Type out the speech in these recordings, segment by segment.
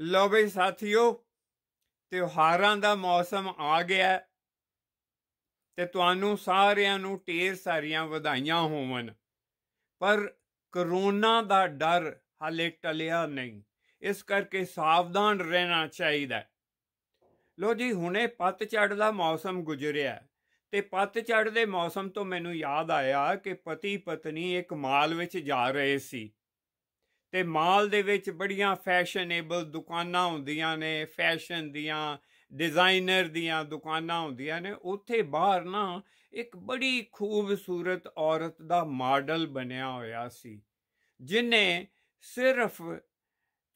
ਲੋ ਬਈ ਸਾਥੀਓ ਤਿਉਹਾਰਾਂ ਦਾ ਮੌਸਮ ਆ ਗਿਆ ਤੇ ਤੁਹਾਨੂੰ ਸਾਰਿਆਂ ਨੂੰ ਢੇਰ ਸਾਰੀਆਂ ਵਧਾਈਆਂ ਹੋਵਨ ਪਰ ਕਰੋਨਾ ਦਾ ਡਰ ਹਲੇ ਟਲਿਆ ਨਹੀਂ ਇਸ ਕਰਕੇ ਸਾਵਧਾਨ ਰਹਿਣਾ ਚਾਹੀਦਾ ਲੋ ਜੀ ਹੁਣੇ ਪਤਝੜ ਦਾ ਮੌਸਮ ਗੁਜ਼ਰਿਆ ਤੇ ਪਤਝੜ ਦੇ ਮੌਸਮ ਤੋਂ ਮੈਨੂੰ ਯਾਦ ਆਇਆ ਕਿ ਪਤੀ ਪਤਨੀ ਇੱਕ ਮਾਲ ਵਿੱਚ ਜਾ ਰਹੇ ਸੀ ਤੇ ਮਾਲ ਦੇ ਵਿੱਚ ਬੜੀਆਂ ਫੈਸ਼ਨੇਬਲ ਦੁਕਾਨਾਂ ਹੁੰਦੀਆਂ ਨੇ ਫੈਸ਼ਨ ਦੀਆਂ ਡਿਜ਼ਾਈਨਰ ਦੀਆਂ ਦੁਕਾਨਾਂ ਹੁੰਦੀਆਂ ਨੇ ਉੱਥੇ ਬਾਹਰ ਨਾ ਇੱਕ ਬੜੀ ਖੂਬਸੂਰਤ ਔਰਤ ਦਾ ਮਾਡਲ ਬਣਿਆ ਹੋਇਆ ਸੀ ਜਿਨੇ ਸਿਰਫ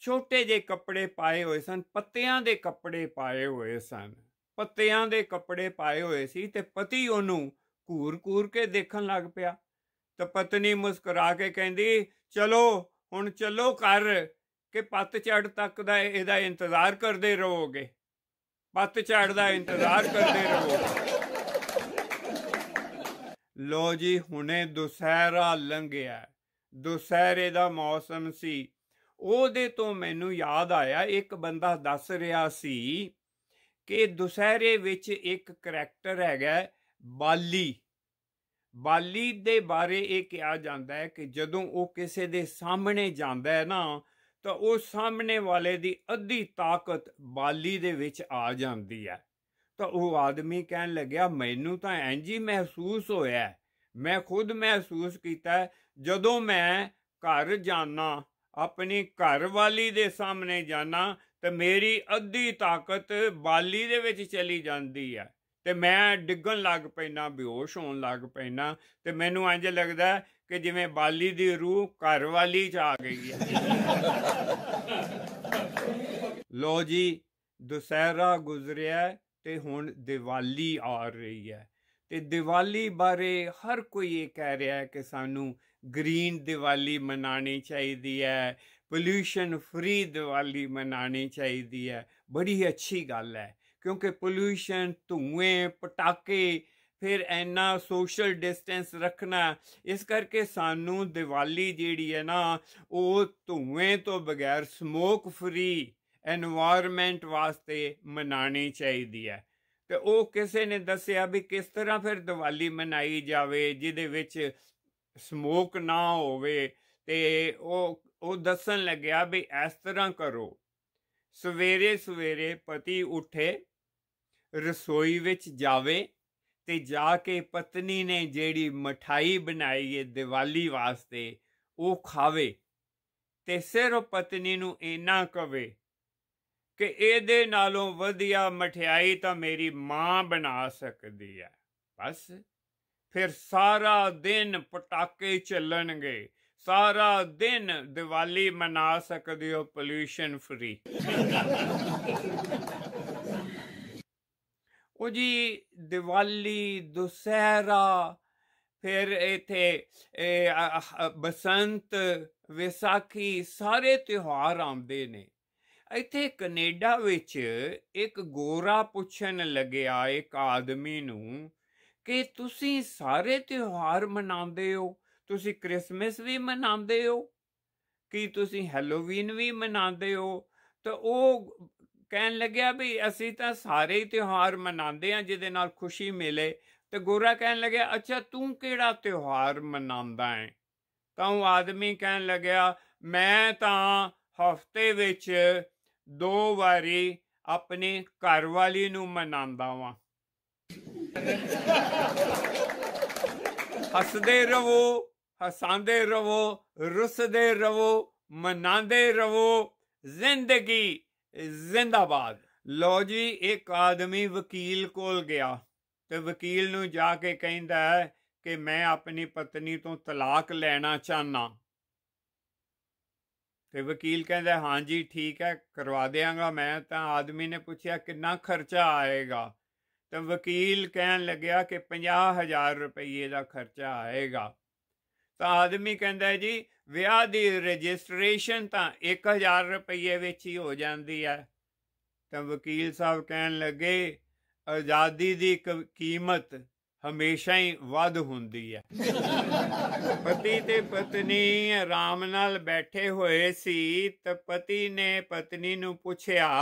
ਛੋਟੇ ਜਿਹੇ ਕੱਪੜੇ ਪਾਏ ਹੋਏ ਸਨ ਪੱਤਿਆਂ ਦੇ ਕੱਪੜੇ ਪਾਏ ਹੋਏ ਸਨ ਪੱਤਿਆਂ ਦੇ ਕੱਪੜੇ ਪਾਏ ਹੋਏ ਸੀ ਤੇ ਪਤੀ ਉਹਨੂੰ ਘੂਰ-ਘੂਰ ਕੇ ਦੇਖਣ ਲੱਗ ਪਿਆ ਤਾਂ ਪਤਨੀ ਮੁਸਕਰਾ ਕੇ ਕਹਿੰਦੀ ਚਲੋ ਹੁਣ ਚੱਲੋ ਕਰ ਕਿ ਪੱਤ ਪਤਝੜ ਤੱਕ ਦਾ ਇਹਦਾ ਇੰਤਜ਼ਾਰ ਕਰਦੇ ਰਹੋਗੇ ਪਤਝੜ ਦਾ ਇੰਤਜ਼ਾਰ ਕਰਦੇ ਰਹੋਗੇ ਲੋ ਜੀ ਹੁਣੇ ਦੁਸਹਿਰਾ ਲੰਘਿਆ ਦੁਸਹਿਰੇ ਦਾ ਮੌਸਮ ਸੀ ਉਹਦੇ ਤੋਂ ਮੈਨੂੰ ਯਾਦ ਆਇਆ ਇੱਕ ਬੰਦਾ ਦੱਸ ਰਿਹਾ ਸੀ ਕਿ ਦੁਸਹਿਰੇ ਵਿੱਚ ਇੱਕ ਕੈਰੈਕਟਰ ਹੈਗਾ ਬਾਲੀ ਬਾਲੀ ਦੇ ਬਾਰੇ ਇਹ ਕਿਹਾ ਜਾਂਦਾ ਹੈ ਕਿ ਜਦੋਂ ਉਹ ਕਿਸੇ ਦੇ ਸਾਹਮਣੇ ਜਾਂਦਾ ਹੈ ਨਾ ਤਾਂ ਉਹ ਸਾਹਮਣੇ ਵਾਲੇ ਦੀ ਅੱਧੀ ਤਾਕਤ ਬਾਲੀ ਦੇ ਵਿੱਚ ਆ ਜਾਂਦੀ ਹੈ ਤਾਂ ਉਹ ਆਦਮੀ ਕਹਿਣ ਲੱਗਿਆ ਮੈਨੂੰ ਤਾਂ ਇੰਜ ਹੀ ਮਹਿਸੂਸ ਹੋਇਆ ਮੈਂ ਖੁਦ ਮਹਿਸੂਸ ਕੀਤਾ ਜਦੋਂ ਮੈਂ ਘਰ ਜਾਣਾ ਆਪਣੀ ਘਰ ਵਾਲੀ ਦੇ ਸਾਹਮਣੇ ਜਾਣਾ ਤੇ ਮੇਰੀ ਅੱਧੀ ਤਾਕਤ ਬਾਲੀ ਦੇ ਵਿੱਚ ਚਲੀ ਜਾਂਦੀ ਹੈ ਤੇ ਮੈਂ ਡਿੱਗਣ ਲੱਗ ਪੈਣਾ ਬੇਹੋਸ਼ ਹੋਣ ਲੱਗ ਪੈਣਾ ਤੇ ਮੈਨੂੰ ਇੰਜ ਲੱਗਦਾ ਕਿ ਜਿਵੇਂ ਬਾਲੀ ਦੀ ਰੂਹ ਘਰ ਵਾਲੀ ਚ ਆ ਗਈ ਹੈ ਲੋ ਜੀ ਦੁਸਹਿਰਾ ਗੁਜ਼ਰਿਆ ਤੇ ਹੁਣ ਦੀਵਾਲੀ ਆ ਰਹੀ ਹੈ ਤੇ ਦੀਵਾਲੀ ਬਾਰੇ ਹਰ ਕੋਈ ਇਹ ਕਹਿ ਰਿਹਾ ਹੈ ਕਿ ਸਾਨੂੰ ਗ੍ਰੀਨ ਦੀਵਾਲੀ ਮਨਾਣੀ ਚਾਹੀਦੀ ਹੈ ਪੋਲੂਸ਼ਨ ਫ੍ਰੀ ਦੀਵਾਲੀ ਮਨਾਣੀ ਚਾਹੀਦੀ ਹੈ ਬੜੀ ਅੱਛੀ ਗੱਲ ਹੈ ਕਿਉਂਕਿ ਪੋਲੂਸ਼ਨ ਧੂਏ ਪਟਾਕੇ ਫਿਰ ਐਨਾ ਸੋਸ਼ਲ ਡਿਸਟੈਂਸ ਰੱਖਣਾ ਇਸ ਕਰਕੇ ਸਾਨੂੰ ਦੀਵਾਲੀ ਜਿਹੜੀ ਹੈ ਨਾ ਉਹ ਧੂਏ ਤੋਂ ਬਗੈਰ ਸਮੋਕ ਫਰੀ এনवायरमेंट ਵਾਸਤੇ ਮਨਾਣੀ ਚਾਹੀਦੀ ਹੈ ਤੇ ਉਹ ਕਿਸੇ ਨੇ ਦੱਸਿਆ ਵੀ ਕਿਸ ਤਰ੍ਹਾਂ ਫਿਰ ਦੀਵਾਲੀ ਮਨਾਈ ਜਾਵੇ ਜਿਹਦੇ ਵਿੱਚ ਸਮੋਕ ਨਾ ਹੋਵੇ ਤੇ ਉਹ ਉਹ ਦੱਸਣ ਲੱਗਿਆ ਵੀ ਇਸ ਤਰ੍ਹਾਂ ਕਰੋ ਸਵੇਰੇ ਸਵੇਰੇ ਪਤੀ ਉੱਠੇ ਰਸੋਈ ਵਿੱਚ ਜਾਵੇ ਤੇ ਜਾ ਕੇ ਪਤਨੀ ਨੇ ਜਿਹੜੀ ਮਠਾਈ ਬਣਾਈ ਹੈ ਦੀਵਾਲੀ ਵਾਸਤੇ ਉਹ ਖਾਵੇ ਤੇ ਸਿਰ ਪਤਨੀ ਨੂੰ ਇਨਾ ਕਵੇ ਕਿ ਇਹਦੇ ਨਾਲੋਂ ਵਧੀਆ ਮਠਿਆਈ ਤਾਂ ਮੇਰੀ ਮਾਂ ਬਣਾ ਸਕਦੀ ਹੈ ਬਸ ਫਿਰ ਸਾਰਾ ਦਿਨ ਪਟਾਕੇ ਚੱਲਣਗੇ ਸਾਰਾ ਦਿਨ ਦੀਵਾਲੀ ਮਨਾ ਸਕਦੇ ਹੋ ਪੋਲੂਸ਼ਨ ਫ੍ਰੀ ਉਹ ਜੀ ਦੀਵਾਲੀ ਦੁਸਹਿਰਾ ਫਿਰ ਇਥੇ ਬਸੰਤ ਵਿਸਾਖੀ ਸਾਰੇ ਤਿਉਹਾਰ ਆਉਂਦੇ ਨੇ ਇੱਥੇ ਕੈਨੇਡਾ ਵਿੱਚ ਇੱਕ ਗੋਰਾ ਪੁੱਛਣ ਲੱਗਿਆ ਇੱਕ ਆਦਮੀ ਨੂੰ ਕਿ ਤੁਸੀਂ ਸਾਰੇ ਤਿਉਹਾਰ ਮਨਾਉਂਦੇ ਹੋ ਤੁਸੀਂ 크리스마ਸ ਵੀ ਮਨਾਉਂਦੇ ਹੋ ਕਿ ਤੁਸੀਂ ਹੈਲੋਵੀਨ ਵੀ ਮਨਾਉਂਦੇ ਹੋ ਤਾਂ ਉਹ ਕਹਿਣ ਲੱਗਿਆ ਵੀ ਅਸੀਂ ਤਾਂ ਸਾਰੇ ਹੀ ਤਿਉਹਾਰ ਮਨਾਉਂਦੇ ਆ ਜਿਹਦੇ ਨਾਲ ਖੁਸ਼ੀ ਮਿਲੇ ਤੇ ਗੋਰਾ ਕਹਿਣ ਲੱਗਿਆ ਅੱਛਾ ਤੂੰ ਕਿਹੜਾ ਤਿਉਹਾਰ ਮਨਾਉਂਦਾ ਹੈ ਤਾਂ ਉਹ ਆਦਮੀ ਕਹਿਣ ਲੱਗਿਆ ਮੈਂ ਤਾਂ ਹਫਤੇ ਵਿੱਚ ਦੋ ਵਾਰੀ ਆਪਣੇ ਘਰ ਵਾਲੀ ਨੂੰ ਮਨਾਉਂਦਾ ਵਾਂ ਹੱਸਦੇ ਰਹੋ ਹਸਾਂਦੇ ਰਹੋ ਰੁੱਸਦੇ ਰਹੋ ਮਨਾਉਂਦੇ ਰਹੋ ਜ਼ਿੰਦਗੀ ਜ਼ਿੰਦਾਬਾਦ ਲੋ ਜੀ ਇੱਕ ਆਦਮੀ ਵਕੀਲ ਕੋਲ ਗਿਆ ਤੇ ਵਕੀਲ ਨੂੰ ਜਾ ਕੇ ਕਹਿੰਦਾ ਹੈ ਕਿ ਮੈਂ ਆਪਣੀ ਪਤਨੀ ਤੋਂ ਤਲਾਕ ਲੈਣਾ ਚਾਹਨਾ ਤੇ ਵਕੀਲ ਕਹਿੰਦਾ ਹਾਂ ਜੀ ਠੀਕ ਹੈ ਕਰਵਾ ਦੇਵਾਂਗਾ ਮੈਂ ਤਾਂ ਆਦਮੀ ਨੇ ਪੁੱਛਿਆ ਕਿੰਨਾ ਖਰਚਾ ਆਏਗਾ ਤਾਂ ਵਕੀਲ ਕਹਿਣ ਲੱਗਿਆ ਕਿ 50000 ਰੁਪਏ ਦਾ ਖਰਚਾ ਆਏਗਾ ਤਾਂ ਆਦਮੀ ਕਹਿੰਦਾ ਜੀ ਵਿਆਹ ਦੀ ਰਜਿਸਟ੍ਰੇਸ਼ਨ ਤਾਂ 1000 ਰੁਪਏ ਵਿੱਚ ਹੀ ਹੋ ਜਾਂਦੀ ਹੈ ਤਾਂ ਵਕੀਲ ਸਾਹਿਬ ਕਹਿਣ ਲੱਗੇ ਆਜ਼ਾਦੀ ਦੀ ਕੀਮਤ ਹਮੇਸ਼ਾ ਹੀ ਵੱਧ ਹੁੰਦੀ ਹੈ ਪਤੀ ਤੇ ਪਤਨੀ ਆਰਾਮ ਨਾਲ ਬੈਠੇ ਹੋਏ ਸੀ ਤਾਂ ਪਤੀ ਨੇ ਪਤਨੀ ਨੂੰ ਪੁੱਛਿਆ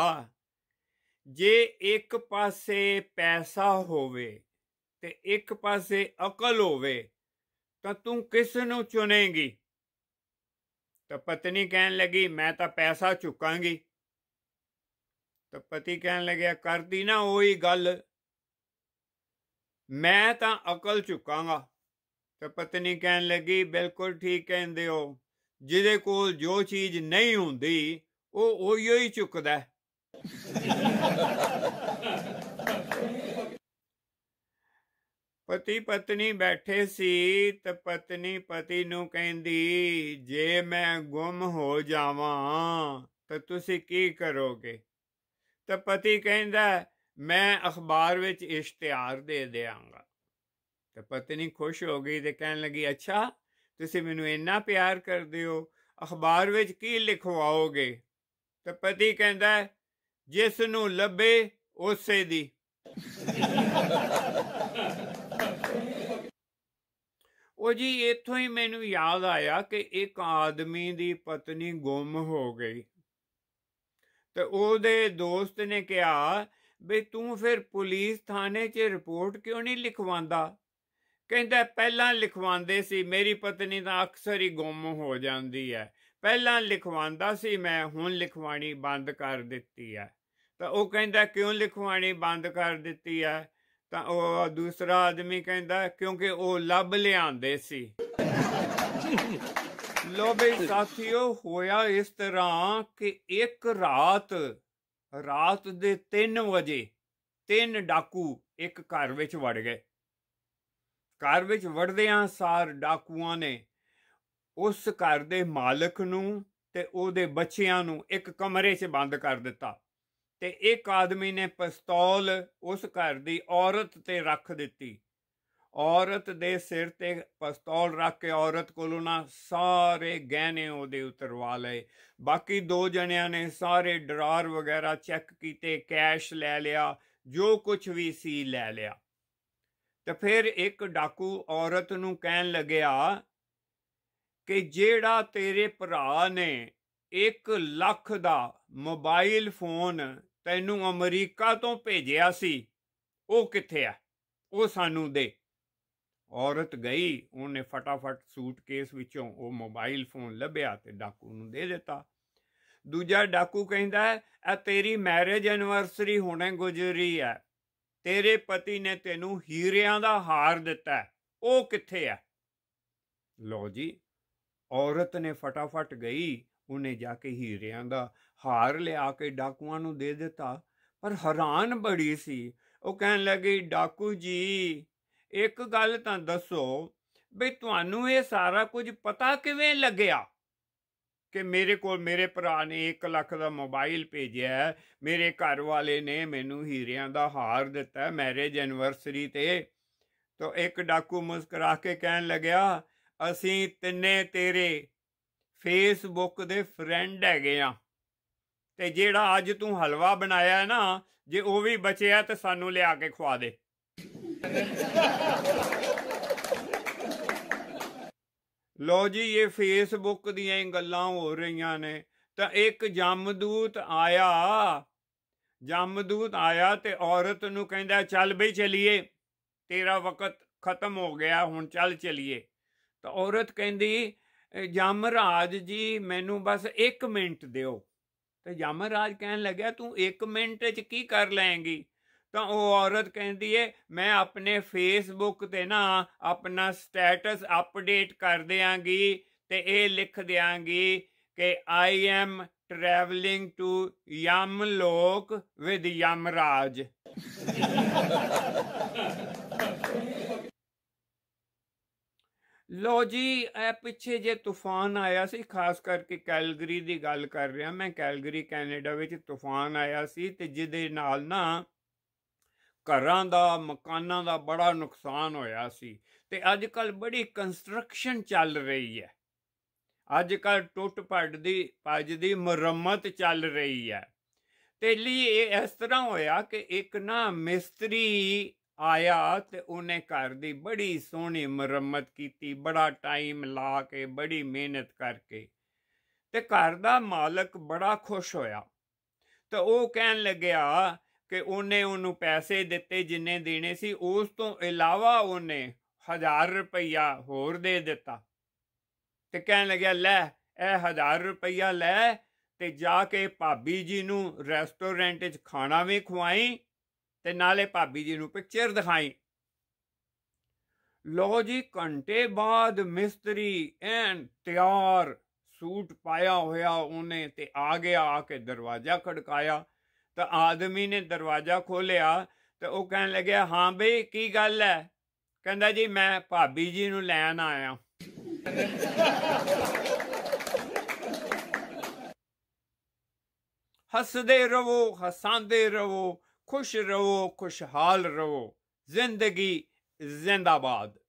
ਜੇ ਇੱਕ ਪਾਸੇ ਪੈਸਾ ਹੋਵੇ ਤੇ ਇੱਕ ਪਾਸੇ ਅਕਲ ਹੋਵੇ ਤਾਂ ਤੂੰ ਕਿਸ ਨੂੰ ਚੁਣੇਗੀ ਤਾਂ ਪਤਨੀ ਕਹਿਣ ਲੱਗੀ ਮੈਂ ਤਾਂ ਪੈਸਾ ਚੁੱਕਾਂਗੀ ਤਾਂ ਪਤੀ ਕਹਿਣ ਲੱਗਿਆ ਕਰਦੀ ਨਾ ਉਹੀ ਗੱਲ ਮੈਂ ਤਾਂ ਅਕਲ ਚੁੱਕਾਂਗਾ ਤਾਂ ਪਤਨੀ ਕਹਿਣ ਲੱਗੀ ਬਿਲਕੁਲ ਠੀਕ ਕਹਿੰਦੇ ਹੋ ਜਿਹਦੇ ਕੋਲ ਜੋ ਚੀਜ਼ ਨਹੀਂ ਹੁੰਦੀ ਉਹ ਉਹੀ ਹੀ ਚੁੱਕਦਾ ਪਤੀ ਪਤਨੀ ਬੈਠੇ ਸੀ ਤੇ ਪਤਨੀ ਪਤੀ ਨੂੰ ਕਹਿੰਦੀ ਜੇ ਮੈਂ ਗੁੰਮ ਹੋ ਜਾਵਾਂ ਤਾਂ ਤੁਸੀਂ ਕੀ ਕਰੋਗੇ ਤੇ ਪਤੀ ਕਹਿੰਦਾ ਮੈਂ ਅਖਬਾਰ ਵਿੱਚ ਇਸ਼ਤਿਹਾਰ ਦੇ ਦੇਵਾਂਗਾ ਤੇ ਪਤਨੀ ਖੁਸ਼ ਹੋ ਗਈ ਤੇ ਕਹਿਣ ਲੱਗੀ ਅੱਛਾ ਤੁਸੀਂ ਮੈਨੂੰ ਇੰਨਾ ਪਿਆਰ ਕਰਦੇ ਹੋ ਅਖਬਾਰ ਵਿੱਚ ਕੀ ਲਿਖਵਾਓਗੇ ਤੇ ਪਤੀ ਕਹਿੰਦਾ ਜਿਸ ਨੂੰ ਲੱਭੇ ਉਸੇ ਦੀ ਉਹ ਜੀ ਇੱਥੋਂ ਹੀ ਮੈਨੂੰ ਯਾਦ ਆਇਆ ਕਿ ਇੱਕ ਆਦਮੀ ਦੀ ਪਤਨੀ ਗੁੰਮ ਹੋ ਗਈ ਤੇ ਉਹਦੇ ਦੋਸਤ ਨੇ ਕਿਹਾ ਵੀ ਤੂੰ ਫਿਰ ਪੁਲਿਸ ਥਾਣੇ 'ਚ ਰਿਪੋਰਟ ਕਿਉਂ ਨਹੀਂ ਲਿਖਵਾਉਂਦਾ ਕਹਿੰਦਾ ਪਹਿਲਾਂ ਲਿਖਵਾਉਂਦੇ ਸੀ ਮੇਰੀ ਪਤਨੀ ਤਾਂ ਅਕਸਰ ਹੀ ਗੁੰਮ ਹੋ ਜਾਂਦੀ ਹੈ ਪਹਿਲਾਂ ਲਿਖਵਾਉਂਦਾ ਸੀ ਮੈਂ ਹੁਣ ਲਿਖਵਾਣੀ ਬੰਦ ਕਰ ਦਿੱਤੀ ਹੈ ਤਾਂ ਉਹ ਕਹਿੰਦਾ ਕਿਉਂ ਲਿਖਵਾਣੀ ਬੰਦ ਕਰ ਦਿੱਤੀ ਹੈ ਤਾਂ ਉਹ ਦੂਸਰਾ ਆਦਮੀ ਕਹਿੰਦਾ ਕਿਉਂਕਿ ਉਹ ਲੱਭ ਲਿਆਂਦੇ ਸੀ ਲੋਬੇ ਸਾਥੀਓ ਹੋਇਆ ਇਸ ਤਰ੍ਹਾਂ ਕਿ ਇੱਕ ਰਾਤ ਰਾਤ ਦੇ 3 ਵਜੇ ਤਿੰਨ ਡਾਕੂ ਇੱਕ ਘਰ ਵਿੱਚ ਵੜ ਗਏ ਘਰ ਵਿੱਚ ਵੜਦਿਆਂ ਸਾਰ ਡਾਕੂਆਂ ਨੇ ਉਸ ਘਰ ਦੇ ਮਾਲਕ ਨੂੰ ਤੇ ਉਹਦੇ ਬੱਚਿਆਂ ਨੂੰ ਇੱਕ ਕਮਰੇ 'ਚ ਬੰਦ ਕਰ ਦਿੱਤਾ ਤੇ ਇੱਕ ਆਦਮੀ ਨੇ ਪਿਸਤੌਲ ਉਸ ਘਰ ਦੀ ਔਰਤ ਤੇ ਰੱਖ ਦਿੱਤੀ ਔਰਤ ਦੇ ਸਿਰ ਤੇ ਪਿਸਤੌਲ ਰੱਖ ਕੇ ਔਰਤ ਕੋਲੋਂ ਨਾ ਸਾਰੇ ਗਹਿਣੇ ਉਹਦੇ ਉਤਰਵਾ ਲਏ ਬਾਕੀ ਦੋ ਜਣਿਆਂ ਨੇ ਸਾਰੇ ਡਰਾਰ ਵਗੈਰਾ ਚੈੱਕ ਕੀਤੇ ਕੈਸ਼ ਲੈ ਲਿਆ ਜੋ ਕੁਝ ਵੀ ਸੀ ਲੈ ਲਿਆ ਤੇ ਫਿਰ ਇੱਕ ਡਾਕੂ ਔਰਤ ਨੂੰ ਕਹਿਣ ਲੱਗਿਆ ਕਿ ਜਿਹੜਾ ਤੇਰੇ ਭਰਾ ਨੇ 1 ਲੱਖ ਦਾ ਮੋਬਾਈਲ ਫੋਨ ਤੈਨੂੰ ਅਮਰੀਕਾ ਤੋਂ ਭੇਜਿਆ ਸੀ ਉਹ ਕਿੱਥੇ ਆ ਉਹ ਸਾਨੂੰ ਦੇ ਔਰਤ ਗਈ ਉਹਨੇ ਫਟਾਫਟ ਸੂਟਕੇਸ ਵਿੱਚੋਂ ਉਹ ਮੋਬਾਈਲ ਫੋਨ ਲੱਭਿਆ ਤੇ ਡਾਕੂ ਨੂੰ ਦੇ ਦਿੱਤਾ ਦੂਜਾ ਡਾਕੂ ਕਹਿੰਦਾ ਹੈ ਇਹ ਤੇਰੀ ਮੈਰਿਜ ਐਨਵਰਸਰੀ ਹੋਣੇ ਗੁਜ਼ਰੀ ਹੈ ਤੇਰੇ ਪਤੀ ਨੇ ਤੈਨੂੰ ਹੀਰਿਆਂ ਦਾ ਹਾਰ ਦਿੱਤਾ ਉਹ ਕਿੱਥੇ ਆ ਲੋ ਜੀ ਔਰਤ ਨੇ ਫਟਾਫਟ ਗਈ ਉਹਨੇ ਜਾ ਕੇ ਹੀਰਿਆਂ ਦਾ ਹਾਰ ਲਿਆ ਕੇ ਡਾਕੂਆਂ ਨੂੰ ਦੇ ਦਿੱਤਾ ਪਰ ਹੈਰਾਨ ਬੜੀ ਸੀ ਉਹ ਕਹਿਣ ਲੱਗੀ ਡਾਕੂ ਜੀ ਇੱਕ ਗੱਲ ਤਾਂ ਦੱਸੋ ਵੀ ਤੁਹਾਨੂੰ ਇਹ ਸਾਰਾ ਕੁਝ ਪਤਾ ਕਿਵੇਂ ਲੱਗਿਆ ਕਿ ਮੇਰੇ ਕੋਲ ਮੇਰੇ ਭਰਾ ਨੇ 1 ਲੱਖ ਦਾ ਮੋਬਾਈਲ ਭੇਜਿਆ ਮੇਰੇ ਘਰ ਵਾਲੇ ਨੇ ਮੈਨੂੰ ਹੀਰਿਆਂ ਦਾ ਹਾਰ ਦਿੱਤਾ ਮੈਰਿਜ ਐਨਵਰਸਰੀ ਤੇ ਤਾਂ ਇੱਕ ਡਾਕੂ ਮੁਸਕਰਾ ਕੇ ਕਹਿਣ ਲੱਗਿਆ ਅਸੀਂ ਤਿੰਨੇ ਤੇਰੇ ਫੇਸਬੁੱਕ ਦੇ ਫਰੈਂਡ ਹੈਗੇ ਆ ਤੇ ਜਿਹੜਾ ਅੱਜ ਤੂੰ ਹਲਵਾ ਬਣਾਇਆ ਨਾ ਜੇ ਉਹ ਵੀ ਬਚਿਆ ਤੇ ਸਾਨੂੰ ਲਿਆ ਕੇ ਖਵਾ ਦੇ ਲੋ ਜੀ ਇਹ ਫੇਸਬੁੱਕ ਦੀਆਂ ਹੀ ਗੱਲਾਂ ਹੋ ਰਹੀਆਂ ਨੇ ਤਾਂ ਇੱਕ ਜਮਦੂਤ ਆਇਆ ਜਮਦੂਤ ਆਇਆ ਤੇ ਔਰਤ ਨੂੰ ਕਹਿੰਦਾ ਚੱਲ ਬਈ ਚਲੀਏ ਤੇਰਾ ਵਕਤ ਖਤਮ ਹੋ ਗਿਆ ਹੁਣ ਚੱਲ ਚਲੀਏ ਤਾਂ ਔਰਤ ਕਹਿੰਦੀ ਰਾਜ ਜੀ ਮੈਨੂੰ ਬਸ 1 ਮਿੰਟ ਦਿਓ ਤੇ ਰਾਜ ਕਹਿਣ ਲੱਗਿਆ ਤੂੰ 1 ਮਿੰਟ 'ਚ ਕੀ ਕਰ ਲਏਂਗੀ ਤਾਂ ਉਹ ਔਰਤ ਕਹਿੰਦੀ ਏ ਮੈਂ ਆਪਣੇ ਫੇਸਬੁੱਕ ਤੇ ਨਾ ਆਪਣਾ ਸਟੇਟਸ ਅਪਡੇਟ ਕਰ ਦਿਆਂਗੀ ਤੇ ਇਹ ਲਿਖ ਦਿਆਂਗੀ ਕਿ I am travelling to Yam Lok with Yamraj ਲੋ ਜੀ ਇਹ ਪਿੱਛੇ ਜੇ ਤੂਫਾਨ ਆਇਆ ਸੀ ਖਾਸ ਕਰਕੇ ਕੈਲਗਰੀ ਦੀ ਗੱਲ ਕਰ ਰਿਹਾ ਮੈਂ ਕੈਲਗਰੀ ਕੈਨੇਡਾ ਵਿੱਚ ਤੂਫਾਨ ਆਇਆ ਸੀ ਤੇ ਜਿਹਦੇ ਨਾਲ ਨਾ ਘਰਾਂ ਦਾ ਮਕਾਨਾਂ ਦਾ ਬੜਾ ਨੁਕਸਾਨ ਹੋਇਆ ਸੀ ਤੇ ਅੱਜ ਕੱਲ ਬੜੀ ਕੰਸਟਰਕਸ਼ਨ ਚੱਲ ਰਹੀ ਹੈ ਅੱਜ ਕੱਲ ਟੁੱਟ ਪੜ ਦੀ ਪੱਜ ਦੀ ਮੁਰੰਮਤ ਚੱਲ ਰਹੀ ਹੈ ਤੇ ਲਈ ਇਹ ਇਸ ਤਰ੍ਹਾਂ ਹੋਇਆ ਕਿ ਇੱਕ ਨਾ ਮਿਸਤਰੀ ਆਇਆ ਤੇ ਉਹਨੇ ਘਰ ਦੀ ਬੜੀ ਸੋਹਣੀ ਮੁਰੰਮਤ ਕੀਤੀ ਬੜਾ ਟਾਈਮ ਲਾ ਕੇ ਬੜੀ ਮਿਹਨਤ ਕਰਕੇ ਤੇ ਘਰ ਦਾ ਮਾਲਕ ਬੜਾ ਖੁਸ਼ ਹੋਇਆ ਤੇ ਉਹ ਕਹਿਣ ਲੱਗਿਆ ਕਿ ਉਹਨੇ ਉਹਨੂੰ ਪੈਸੇ ਦਿੱਤੇ ਜਿੰਨੇ ਦੇਣੇ ਸੀ ਉਸ ਤੋਂ ਇਲਾਵਾ ਉਹਨੇ 1000 ਰੁਪਇਆ ਹੋਰ ਦੇ ਦਿੱਤਾ ਤੇ ਕਹਿਣ ਲੱਗਿਆ ਲੈ ਇਹ 1000 ਰੁਪਇਆ ਲੈ ਤੇ ਜਾ ਕੇ ਭਾਬੀ ਜੀ ਨੂੰ ਰੈਸਟੋਰੈਂਟ 'ਚ ਖਾਣਾ ਵੀ ਖਵਾਈ ਤੇ ਨਾਲੇ ਭਾਬੀ ਜੀ ਨੂੰ ਪਿਕਚਰ ਦਿਖਾਈ ਲੋ ਜੀ ਘੰਟੇ ਬਾਅਦ ਮਿਸਤਰੀ ਐਨ ਤਿਆਰ ਸੂਟ ਪਾਇਆ ਹੋਇਆ ਉਹਨੇ ਤੇ ਆ ਗਿਆ ਆ ਕੇ ਦਰਵਾਜ਼ਾ ਖੜਕਾਇਆ ਤਾਂ ਆਦਮੀ ਨੇ ਦਰਵਾਜ਼ਾ ਖੋਲਿਆ ਤੇ ਉਹ ਕਹਿਣ ਲੱਗਿਆ ਹਾਂ ਬਈ ਕੀ ਗੱਲ ਹੈ ਕਹਿੰਦਾ ਜੀ ਮੈਂ ਭਾਬੀ ਜੀ ਨੂੰ ਲੈਣ ਆਇਆ ਹੱਸਦੇ ਰਵੋ ਹਸਾਂਦੇ ਰਵੋ خوش رو خوش حال رو زندگی زنده باد